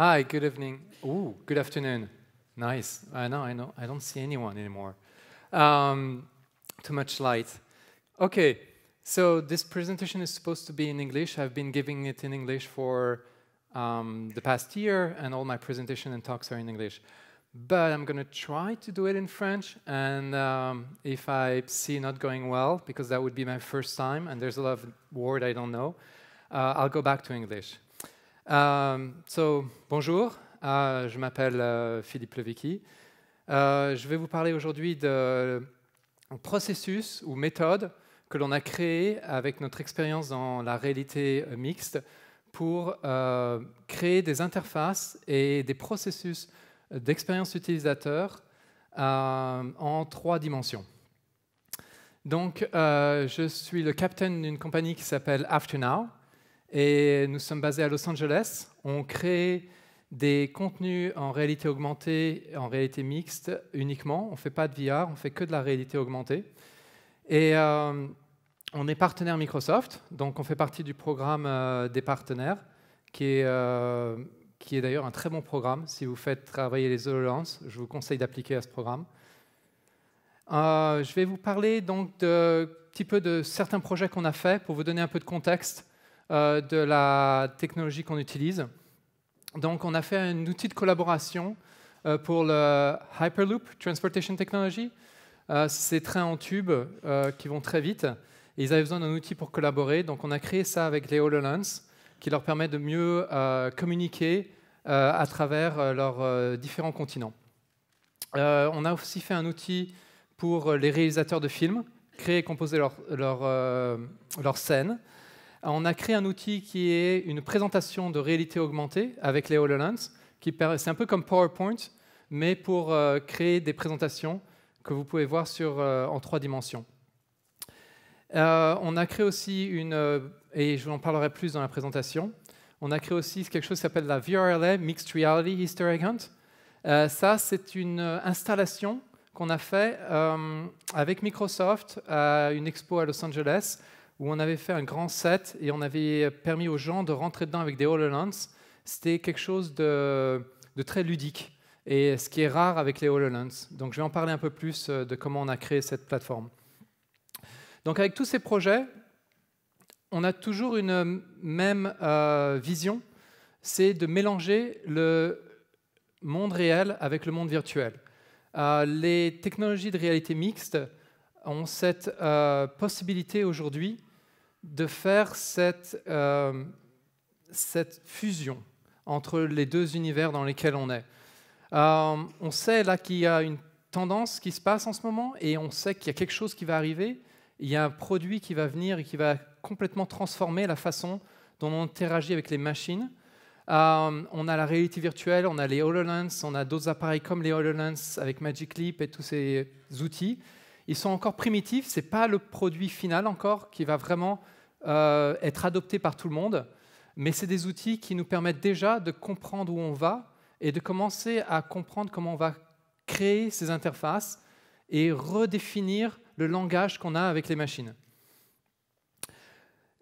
Hi, good evening. Ooh, good afternoon. Nice. I know, I know. I don't see anyone anymore. Um, too much light. Okay, so this presentation is supposed to be in English. I've been giving it in English for um, the past year, and all my presentation and talks are in English. But I'm going to try to do it in French, and um, if I see not going well, because that would be my first time, and there's a lot of word I don't know, uh, I'll go back to English. Euh, bonjour, euh, je m'appelle euh, Philippe Levicki. je vais vous parler aujourd'hui de processus ou méthode que l'on a créé avec notre expérience dans la réalité mixte pour créer des interfaces et des processus d'expérience utilisateur en trois dimensions. Donc, je suis le capitaine d'une compagnie qui s'appelle After Now, et nous sommes basés à Los Angeles. On crée des contenus en réalité augmentée, en réalité mixte uniquement. On ne fait pas de VR, on fait que de la réalité augmentée. Et euh, on est partenaire Microsoft, donc on fait partie du programme euh, des partenaires, qui est, euh, qui est d'ailleurs un très bon programme. Si vous faites travailler les HoloLens, je vous conseille d'appliquer à ce programme. je vais vous parler donc de, petit peu de certains projets qu'on a faits pour vous donner un peu de contexte euh, de la technologie qu'on utilise. Donc, on a fait un outil de collaboration euh, pour le Hyperloop Transportation Technology. Euh, ces trains en tube qui vont très vite. ils avaient besoin d'un outil pour collaborer. Donc, on a créé ça avec les HoloLens, qui leur permet de mieux communiquer à travers leurs différents continents. on a aussi fait un outil pour les réalisateurs de films, créer et composer leurs scènes on a créé un outil qui est une présentation de réalité augmentée avec les HoloLens. C'est un peu comme PowerPoint, mais pour euh, créer des présentations que vous pouvez voir euh, en trois dimensions. Euh, on a créé aussi une, et je vous en parlerai plus dans la présentation, on a créé aussi quelque chose qui s'appelle la VRLA, Mixed Reality History Hunt. ça, c'est une installation qu'on a fait avec Microsoft à une expo à Los Angeles où on avait fait un grand set et on avait permis aux gens de rentrer dedans avec des HoloLens. C'était quelque chose de, très ludique, et ce qui est rare avec les HoloLens. Donc je vais en parler un peu plus euh, de comment on a créé cette plateforme. Donc avec tous ces projets, on a toujours une même euh, vision, c'est de mélanger le monde réel avec le monde virtuel. Euh, les technologies de réalité mixte ont cette possibilité aujourd'hui de faire euh, cette, fusion entre les deux univers dans lesquels on est. Euh, on sait là qu'il y a une tendance qui se passe en ce moment et on sait qu'il y a quelque chose qui va arriver. Il y a un produit qui va venir et qui va complètement transformer la façon dont on interagit avec les machines. Euh, on a la réalité virtuelle, on a les HoloLens, on a d'autres appareils comme les HoloLens avec Magic Leap et tous ces outils ils sont encore primitifs, ce n'est pas le produit final encore qui va vraiment euh, être adopté par tout le monde, mais c'est des outils qui nous permettent déjà de comprendre où on va et de commencer à comprendre comment on va créer ces interfaces et redéfinir le langage qu'on a avec les machines.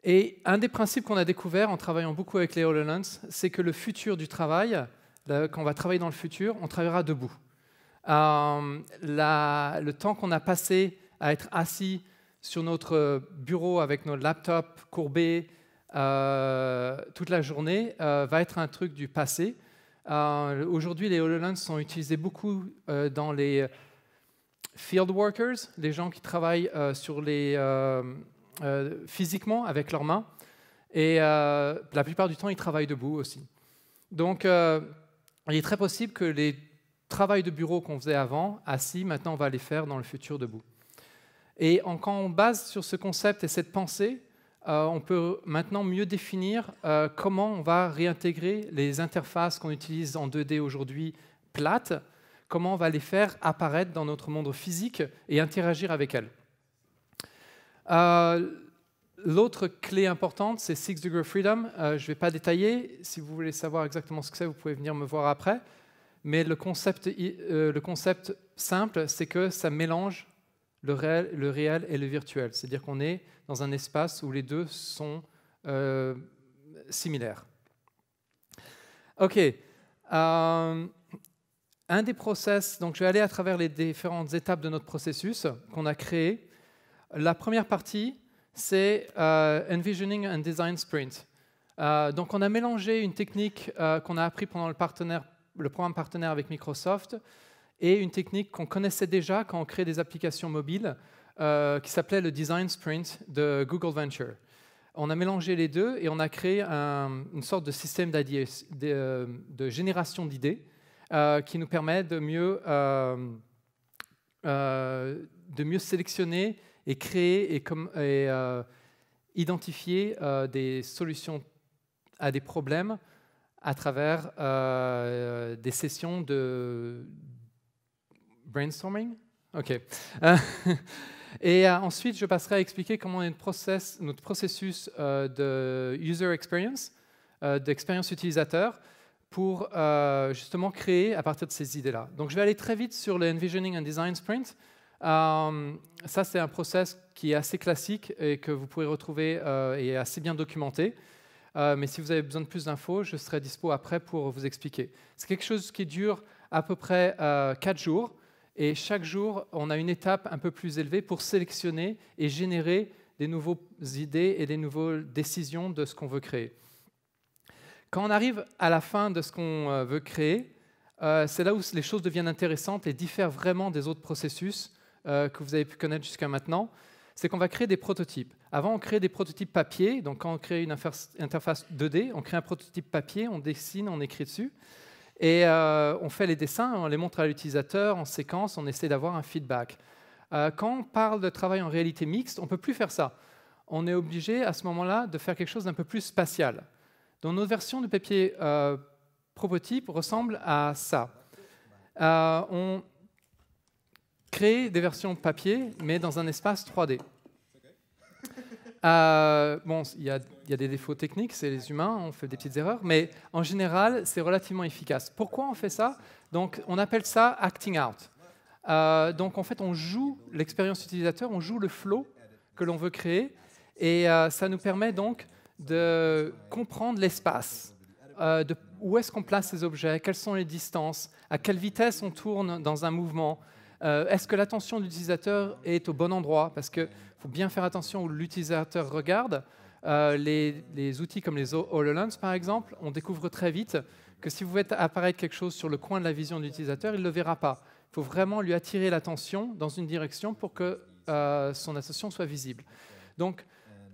Et un des principes qu'on a découvert en travaillant beaucoup avec les HoloLens, c'est que le futur du travail, quand on va travailler dans le futur, on travaillera debout. Euh, le temps qu'on a passé à être assis sur notre bureau avec nos laptops courbés euh, toute la journée euh, va être un truc du passé. Aujourd'hui, les HoloLens sont utilisés beaucoup dans les field workers, les gens qui travaillent sur les, physiquement avec leurs mains. Et la plupart du temps, ils travaillent debout aussi. Donc, il est très possible que les travail de bureau qu'on faisait avant, assis, maintenant on va les faire dans le futur debout. Et en, quand on base sur ce concept et cette pensée, euh, on peut maintenant mieux définir euh, comment on va réintégrer les interfaces qu'on utilise en 2D aujourd'hui plates, comment on va les faire apparaître dans notre monde physique et interagir avec elles. Euh, l'autre clé importante, c'est Six Degree Freedom. je ne vais pas détailler. Si vous voulez savoir exactement ce que c'est, vous pouvez venir me voir après mais le concept, euh, le concept simple, c'est que ça mélange le réel, le réel et le virtuel. C'est-à-dire qu'on est dans un espace où les deux sont euh, similaires. OK. Euh, un des process, donc je vais aller à travers les différentes étapes de notre processus qu'on a créé. La première partie, c'est Envisioning and Design Sprint. donc on a mélangé une technique qu'on a appris pendant le partenaire le programme partenaire avec Microsoft et une technique qu'on connaissait déjà quand on crée des applications mobiles euh, qui s'appelait le Design Sprint de Google Venture. On a mélangé les deux et on a créé une sorte de système de, génération d'idées euh, qui nous permet euh, de mieux, sélectionner et créer et identifier des solutions à des problèmes à travers euh, des sessions de brainstorming. OK. Et euh, ensuite, je passerai à expliquer comment notre, processus euh, de user experience, d'expérience utilisateur, pour justement créer à partir de ces idées-là. Donc, je vais aller très vite sur le Envisioning and Design Sprint. ça, c'est un process qui est assez classique et que vous pouvez retrouver et assez bien documenté. Euh, mais si vous avez besoin de plus d'infos, je serai dispo après pour vous expliquer. C'est quelque chose qui dure à peu près euh, 4 jours. Et chaque jour, on a une étape un peu plus élevée pour sélectionner et générer des nouvelles idées et des nouvelles décisions de ce qu'on veut créer. Quand on arrive à la fin de ce qu'on euh, veut créer, euh, c'est là où les choses deviennent intéressantes et diffèrent vraiment des autres processus que vous avez pu connaître jusqu'à maintenant. C'est qu'on va créer des prototypes. Avant, on crée des prototypes papier. Donc, quand on crée une interface 2D, on crée un prototype papier, on dessine, on écrit dessus. Et euh, on fait les dessins, on les montre à l'utilisateur en séquence, on essaie d'avoir un feedback. Euh, quand on parle de travail en réalité mixte, on ne peut plus faire ça. On est obligé à ce moment-là de faire quelque chose d'un peu plus spatial. Donc notre version de papier euh, prototype ressemble à ça. on crée des versions papier, mais dans un espace 3D. Euh, bon, il y, a des défauts techniques, c'est les humains, on fait des petites erreurs, mais en général, c'est relativement efficace. Pourquoi on fait ça Donc, on appelle ça acting out. Euh, donc, en fait, on joue l'expérience utilisateur, on joue le flow que l'on veut créer, et euh, ça nous permet donc de comprendre l'espace, où est-ce qu'on place ces objets, quelles sont les distances, à quelle vitesse on tourne dans un mouvement, est-ce que l'attention de l'utilisateur est au bon endroit, parce que faut bien faire attention où l'utilisateur regarde. Euh, les, outils comme les HoloLens, par exemple, on découvre très vite que si vous faites apparaître quelque chose sur le coin de la vision de l'utilisateur, il ne le verra pas. Il faut vraiment lui attirer l'attention dans une direction pour que euh, son association soit visible. Donc,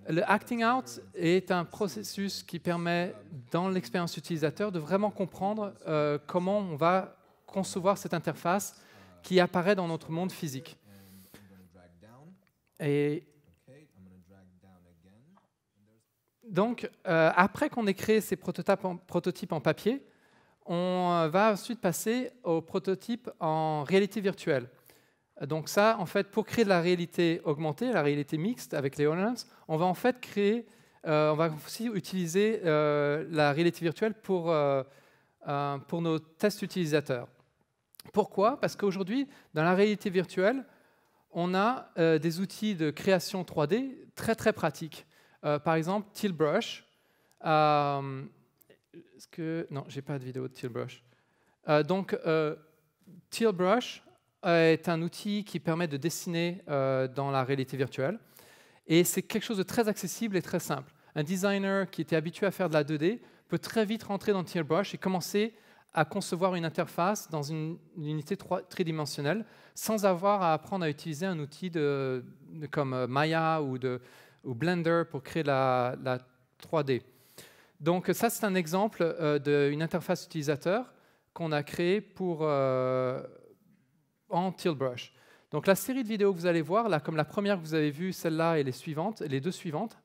le acting out est un processus qui permet, dans l'expérience utilisateur, de vraiment comprendre euh, comment on va concevoir cette interface qui apparaît dans notre monde physique. Et donc, euh, après qu'on ait créé ces prototypes en, en, papier, on euh, va ensuite passer aux prototypes en réalité virtuelle. Donc ça, en fait, pour créer de la réalité augmentée, la réalité mixte avec les HoloLens, on va en fait créer, euh, on va aussi utiliser la réalité virtuelle pour, pour nos tests utilisateurs. Pourquoi Parce qu'aujourd'hui, dans la réalité virtuelle, on a euh, des outils de création 3D très très pratiques. Euh, par exemple, Tilbrush. Euh, je ce que non, j'ai pas de vidéo de Brush. Euh, donc Brush est un outil qui permet de dessiner dans la réalité virtuelle et c'est quelque chose de très accessible et très simple. Un designer qui était habitué à faire de la 2D peut très vite rentrer dans Brush et commencer à concevoir une interface dans une, unité tridimensionnelle sans avoir à apprendre à utiliser un outil de, comme euh, Maya ou, de, Blender pour créer la, 3D. Donc ça, c'est un exemple euh, d'une interface utilisateur qu'on a créée pour, euh, en Tilbrush. Donc la série de vidéos que vous allez voir, là, comme la première que vous avez vue, celle-là et les, suivantes, les deux suivantes,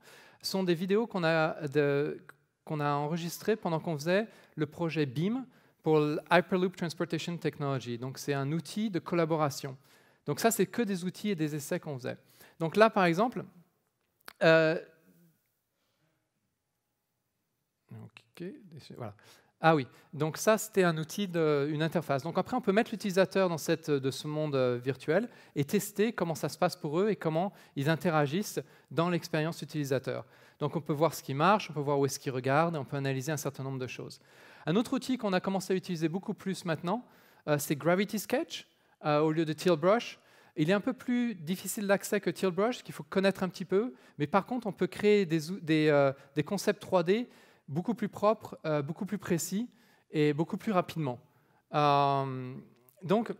sont des vidéos qu'on a, de, a enregistrées pendant qu'on faisait le projet BIM, pour Hyperloop Transportation Technology. Donc, c'est un outil de collaboration. Donc, ça, c'est que des outils et des essais qu'on faisait. Donc, là, par exemple, euh, voilà. Ah oui, donc ça c'était un outil, une interface. Donc après on peut mettre l'utilisateur dans cette, euh, de ce monde euh, virtuel et tester comment ça se passe pour eux et comment ils interagissent dans l'expérience utilisateur. Donc on peut voir ce qui marche, on peut voir où est-ce qu'ils regardent, on peut analyser un certain nombre de choses. Un autre outil qu'on a commencé à utiliser beaucoup plus maintenant, euh, c'est Gravity Sketch au lieu de Brush. Il est un peu plus difficile d'accès que Brush, qu'il faut connaître un petit peu, mais par contre on peut créer des, des concepts 3D beaucoup plus propre, euh, beaucoup plus précis et beaucoup plus rapidement. Euh, donc,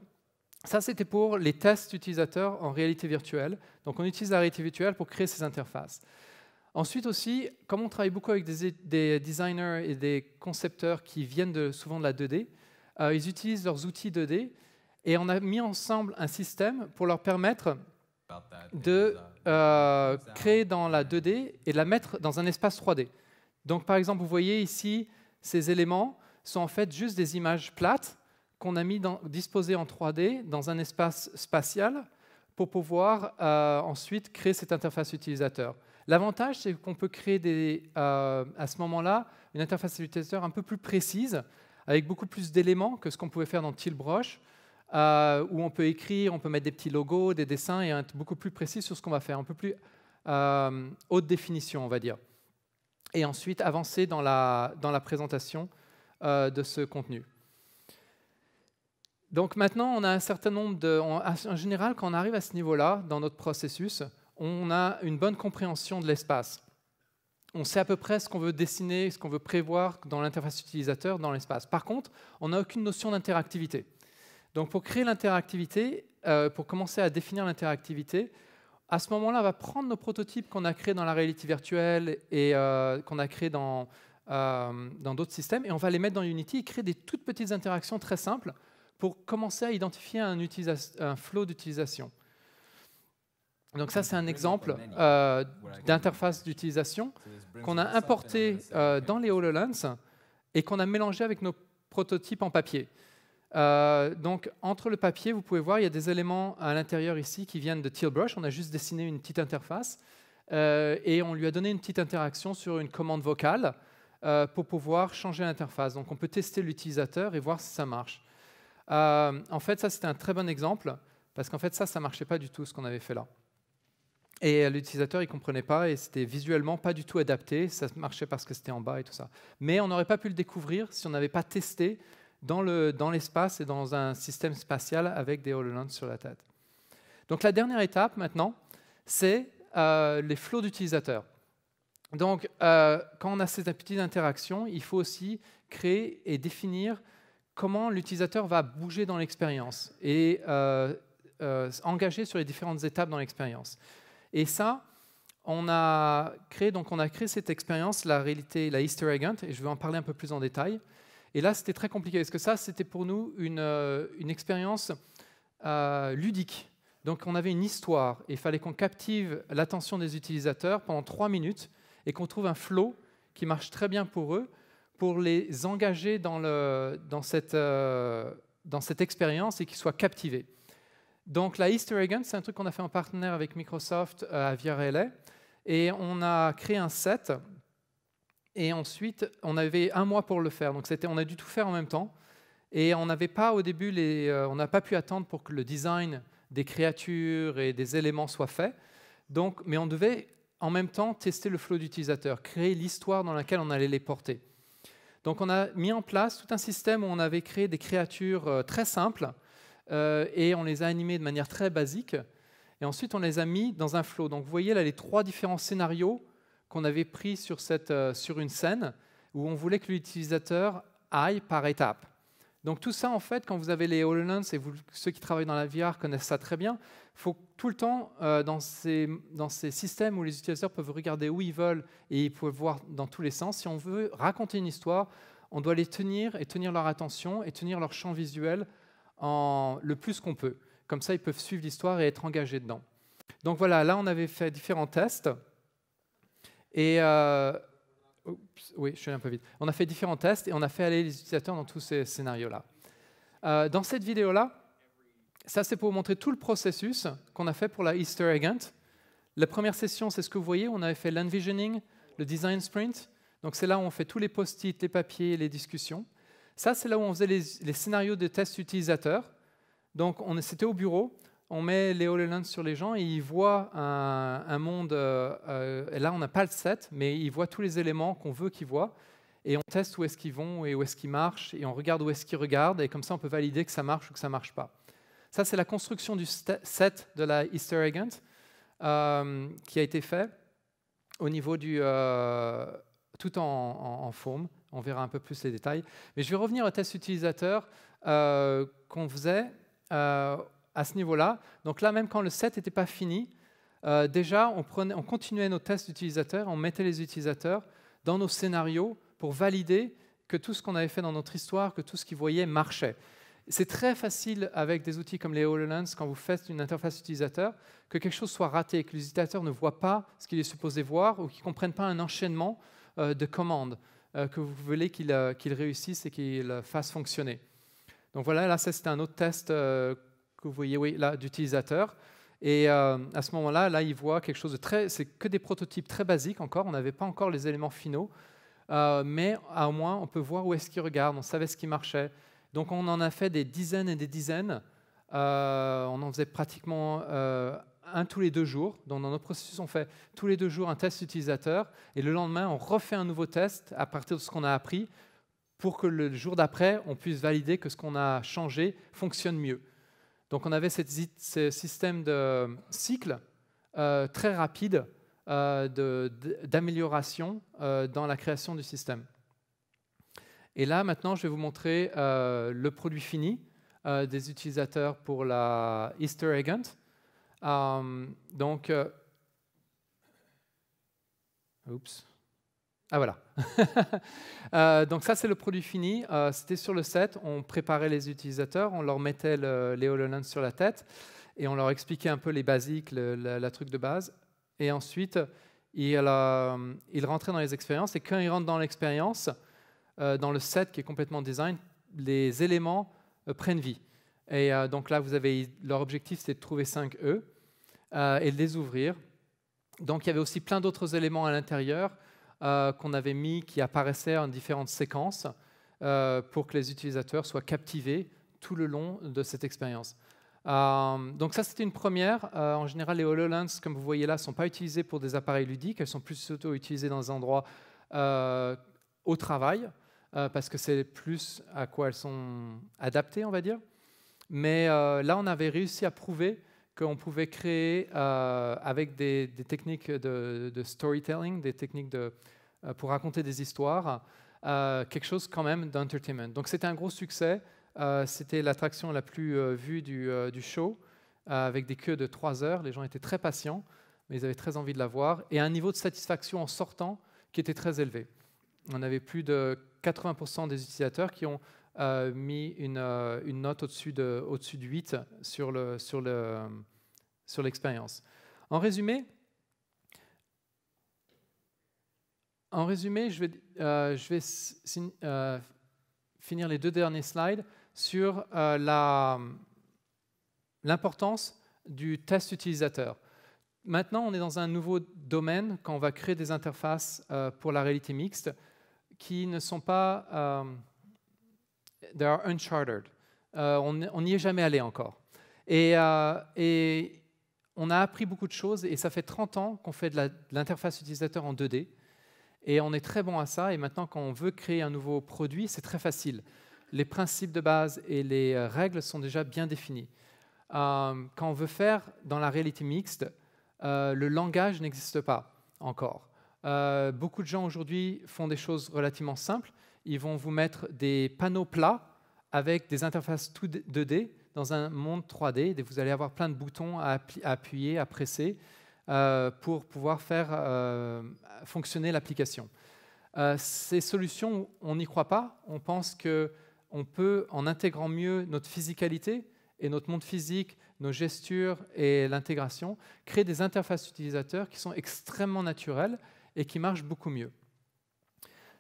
ça, c'était pour les tests utilisateurs en réalité virtuelle. Donc, on utilise la réalité virtuelle pour créer ces interfaces. Ensuite aussi, comme on travaille beaucoup avec des, designers et des concepteurs qui viennent souvent de la 2D, euh, ils utilisent leurs outils 2D et on a mis ensemble un système pour leur permettre de créer dans la 2D et de la mettre dans un espace 3D. Donc par exemple, vous voyez ici, ces éléments sont en fait juste des images plates qu'on a mis dans, disposées en 3D dans un espace spatial pour pouvoir euh, ensuite créer cette interface utilisateur. L'avantage, c'est qu'on peut créer des, euh, à ce moment-là une interface utilisateur un peu plus précise, avec beaucoup plus d'éléments que ce qu'on pouvait faire dans Tilbrush, où on peut écrire, on peut mettre des petits logos, des dessins et être beaucoup plus précis sur ce qu'on va faire, un peu plus euh, haute définition, on va dire et ensuite avancer dans la, dans la présentation euh, de ce contenu. Donc maintenant, on a un certain nombre de... en général, quand on arrive à ce niveau-là, dans notre processus, on a une bonne compréhension de l'espace. On sait à peu près ce qu'on veut dessiner, ce qu'on veut prévoir dans l'interface utilisateur, dans l'espace. Par contre, on n'a aucune notion d'interactivité. Donc pour créer l'interactivité, euh, pour commencer à définir l'interactivité, à ce moment-là, on va prendre nos prototypes qu'on a créés dans la réalité virtuelle et euh, qu'on a créés euh, dans d'autres systèmes, et on va les mettre dans Unity et créer des toutes petites interactions très simples pour commencer à identifier un, un flow d'utilisation. Donc ça, c'est un exemple euh, d'interface d'utilisation qu'on a importé dans les HoloLens et qu'on a mélangé avec nos prototypes en papier. Euh, donc, entre le papier, vous pouvez voir, il y a des éléments à l'intérieur ici qui viennent de Tealbrush. On a juste dessiné une petite interface euh, et on lui a donné une petite interaction sur une commande vocale euh, pour pouvoir changer l'interface. Donc, on peut tester l'utilisateur et voir si ça marche. en fait, ça, c'était un très bon exemple parce qu'en fait, ça, ça marchait pas du tout ce qu'on avait fait là. Et l'utilisateur, il comprenait pas et c'était visuellement pas du tout adapté. Ça marchait parce que c'était en bas et tout ça. Mais on n'aurait pas pu le découvrir si on n'avait pas testé dans l'espace et dans un système spatial avec des HoloLens sur la tête. Donc la dernière étape maintenant, c'est euh, les flots d'utilisateurs. Donc euh, quand on a ces petites interactions, il faut aussi créer et définir comment l'utilisateur va bouger dans l'expérience et s'engager euh, sur les différentes étapes dans l'expérience. Et ça, on a créé, donc on a créé cette expérience, la réalité, la Easter egg et je vais en parler un peu plus en détail. Et là, c'était très compliqué, parce que ça, c'était pour nous une, euh, expérience euh, ludique. Donc on avait une histoire, et il fallait qu'on captive l'attention des utilisateurs pendant trois minutes, et qu'on trouve un flow qui marche très bien pour eux, pour les engager dans, euh, cette, expérience et qu'ils soient captivés. Donc la Easter egg c'est un truc qu'on a fait en partenaire avec Microsoft à Via et on a créé un set et ensuite, on avait un mois pour le faire. Donc on a dû tout faire en même temps. Et on n'avait pas au début, les, euh, on n'a pas pu attendre pour que le design des créatures et des éléments soit fait. Donc, mais on devait en même temps tester le flow d'utilisateur, créer l'histoire dans laquelle on allait les porter. Donc on a mis en place tout un système où on avait créé des créatures euh, très simples euh, et on les a animées de manière très basique. Et ensuite, on les a mis dans un flow. Donc vous voyez là les trois différents scénarios qu'on avait pris euh, sur, une scène où on voulait que l'utilisateur aille par étape. Donc tout ça, en fait, quand vous avez les HoloLens, et ceux qui travaillent dans la VR connaissent ça très bien, il faut tout le temps, euh, dans, ces, systèmes où les utilisateurs peuvent regarder où ils veulent et ils peuvent voir dans tous les sens, si on veut raconter une histoire, on doit les tenir et tenir leur attention et tenir leur champ visuel en, le plus qu'on peut. Comme ça, ils peuvent suivre l'histoire et être engagés dedans. Donc voilà, là, on avait fait différents tests. Et euh, oui, je suis un peu vite. On a fait différents tests et on a fait aller les utilisateurs dans tous ces scénarios-là. Euh, dans cette vidéo-là, ça c'est pour vous montrer tout le processus qu'on a fait pour la Easter Egg La première session, c'est ce que vous voyez, on avait fait l'envisioning, le design sprint. Donc c'est là où on fait tous les post-it, les papiers, les discussions. Ça, c'est là où on faisait les, scénarios de tests utilisateurs. Donc, c'était au bureau on met les HoloLens sur les gens et ils voient un, monde. Euh, euh, et là, on n'a pas le set, mais ils voient tous les éléments qu'on veut qu'ils voient. Et on teste où est-ce qu'ils vont et où est-ce qu'ils marchent. Et on regarde où est-ce qu'ils regardent. Et comme ça, on peut valider que ça marche ou que ça ne marche pas. Ça, c'est la construction du set de la Easter Egg euh, qui a été fait au niveau du. tout en, forme. On verra un peu plus les détails. Mais je vais revenir au test utilisateur qu'on faisait à ce niveau-là. Donc là, même quand le set n'était pas fini, euh, déjà, on, prenait, on continuait nos tests d'utilisateurs, on mettait les utilisateurs dans nos scénarios pour valider que tout ce qu'on avait fait dans notre histoire, que tout ce qu'ils voyaient marchait. C'est très facile avec des outils comme les HoloLens, quand vous faites une interface utilisateur, que quelque chose soit raté, que l'utilisateur ne voit pas ce qu'il est supposé voir ou qu'il ne comprenne pas un enchaînement euh, de commandes euh, que vous voulez qu'il réussisse et qu'il fasse fonctionner. Donc voilà, là, c'était un autre test que vous voyez là d'utilisateurs. Et euh, à ce moment-là, là, ils voient quelque chose de très. C'est que des prototypes très basiques encore. On n'avait pas encore les éléments finaux, euh, mais au moins on peut voir où est-ce qu'ils regardent, On savait ce qui marchait. Donc on en a fait des dizaines et des dizaines. Euh, on en faisait pratiquement un tous les deux jours. dans nos processus, on fait tous les deux jours un test utilisateur, et le lendemain, on refait un nouveau test à partir de ce qu'on a appris, pour que le jour d'après, on puisse valider que ce qu'on a changé fonctionne mieux. Donc on avait ce système de cycle euh, très rapide euh, d'amélioration euh, dans la création du système. Et là, maintenant, je vais vous montrer le produit fini des utilisateurs pour la Easter Agent. donc, oups. Ah voilà. Euh, donc ça, c'est le produit fini. Euh, c'était sur le set, on préparait les utilisateurs, on leur mettait les HoloLens sur la tête et on leur expliquait un peu les basiques, la, truc de base. Et ensuite, ils euh, rentraient dans les expériences et quand ils rentrent dans l'expérience, dans le set qui est complètement design, les éléments prennent vie. Et donc là, vous avez, leur objectif, c'est de trouver 5 E et de les ouvrir. Donc il y avait aussi plein d'autres éléments à l'intérieur. Euh, qu'on avait mis qui apparaissaient en différentes séquences euh, pour que les utilisateurs soient captivés tout le long de cette expérience. Euh, donc ça, c'était une première. en général, les HoloLens, comme vous voyez là, ne sont pas utilisés pour des appareils ludiques. Elles sont plus plutôt utilisées dans des endroits au travail, parce que c'est plus à quoi elles sont adaptées, on va dire. Mais là, on avait réussi à prouver qu'on pouvait créer euh, avec des, techniques de, storytelling, des techniques euh, pour raconter des histoires, euh, quelque chose quand même d'entertainment. Donc c'était un gros succès, c'était l'attraction la plus vue du, show, avec des queues de trois heures, les gens étaient très patients, mais ils avaient très envie de la voir, et un niveau de satisfaction en sortant qui était très élevé. On avait plus de 80% des utilisateurs qui ont euh, mis euh, une, note au-dessus de, au de 8 sur, le, sur, le, sur l'expérience. En résumé, en résumé, je vais, euh, je vais finir les deux derniers slides sur l'importance du test utilisateur. Maintenant, on est dans un nouveau domaine quand on va créer des interfaces pour la réalité mixte qui ne sont pas They are uncharted. Euh, on n'y est jamais allé encore. Euh, et, on a appris beaucoup de choses, et ça fait 30 ans qu'on fait de l'interface utilisateur en 2D. Et on est très bon à ça, et maintenant quand on veut créer un nouveau produit, c'est très facile. Les principes de base et les euh, règles sont déjà bien définis. quand on veut faire dans la réalité mixte, le langage n'existe pas encore. beaucoup de gens aujourd'hui font des choses relativement simples, ils vont vous mettre des panneaux plats avec des interfaces 2D dans un monde 3D. Vous allez avoir plein de boutons à appuyer, à presser euh, pour pouvoir faire euh, fonctionner l'application. Euh, ces solutions, on n'y croit pas. On pense que peut, en intégrant mieux notre physicalité et notre monde physique, nos gestures et l'intégration, créer des interfaces utilisateurs qui sont extrêmement naturelles et qui marchent beaucoup mieux.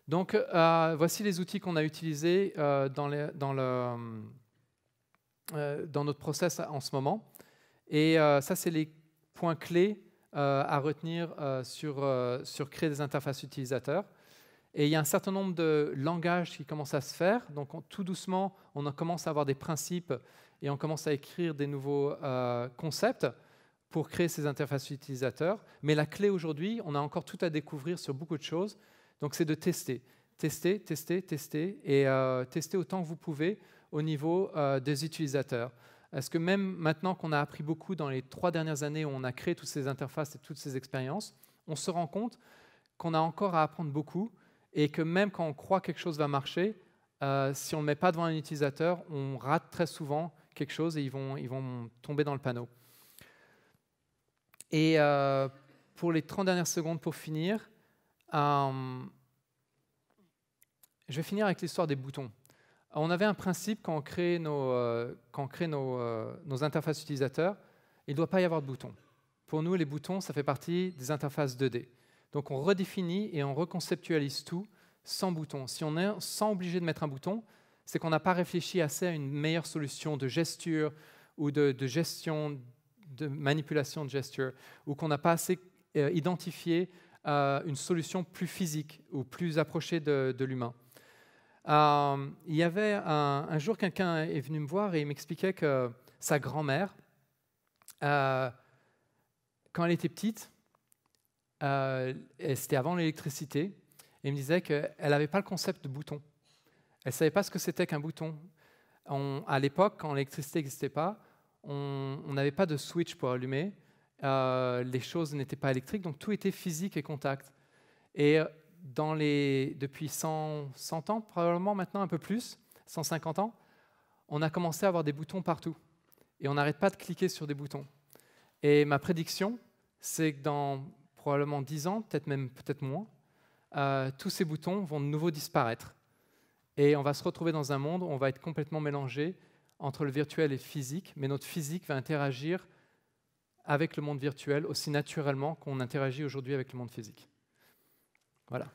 Donc, euh, voici les outils qu'on a utilisés euh, euh, dans, notre process en ce moment. Et ça, c'est les points clés à retenir sur, créer des interfaces utilisateurs. Et il y a un certain nombre de langages qui commencent à se faire. Donc, tout doucement, on commence à avoir des principes et on commence à écrire des nouveaux concepts pour créer ces interfaces utilisateurs. Mais la clé aujourd'hui, on a encore tout à découvrir sur beaucoup de choses. Donc c'est de tester, tester, tester, tester, et euh, tester autant que vous pouvez au niveau euh, des utilisateurs. Est-ce que même maintenant qu'on a appris beaucoup dans les trois dernières années où on a créé toutes ces interfaces et toutes ces expériences, on se rend compte qu'on a encore à apprendre beaucoup et que même quand on croit que quelque chose va marcher, euh, si on ne le met pas devant un utilisateur, on rate très souvent quelque chose et ils vont, ils vont tomber dans le panneau. Et pour les 30 dernières secondes pour finir, euh, je vais finir avec l'histoire des boutons. Euh, on avait un principe quand on crée nos, euh, quand crée nos, interfaces utilisateurs, il ne doit pas y avoir de boutons. Pour nous, les boutons, ça fait partie des interfaces 2D. Donc on redéfinit et on reconceptualise tout sans boutons, Si on est sans obligé de mettre un bouton, c'est qu'on n'a pas réfléchi assez à une meilleure solution de gesture ou de, gestion, de manipulation de gesture, ou qu'on n'a pas assez identifié euh, une solution plus physique ou plus approchée de, l'humain. Euh, il y avait un, jour quelqu'un est venu me voir et il m'expliquait que sa grand-mère, euh, quand elle était petite, c'était avant l'électricité, et me disait qu'elle n'avait pas le concept de bouton. Elle ne savait pas ce que c'était qu'un bouton. à l'époque, quand l'électricité n'existait pas, on n'avait pas de switch pour allumer. Euh, les choses n'étaient pas électriques, donc tout était physique et contact. Et euh, depuis 100, ans, probablement maintenant un peu plus, 150 ans, on a commencé à avoir des boutons partout. Et on n'arrête pas de cliquer sur des boutons. Et ma prédiction, c'est que dans probablement 10 ans, peut-être même peut-être moins, euh, tous ces boutons vont de nouveau disparaître. Et on va se retrouver dans un monde où on va être complètement mélangé entre le virtuel et le physique, mais notre physique va interagir avec le monde virtuel aussi naturellement qu'on interagit aujourd'hui avec le monde physique. Voilà.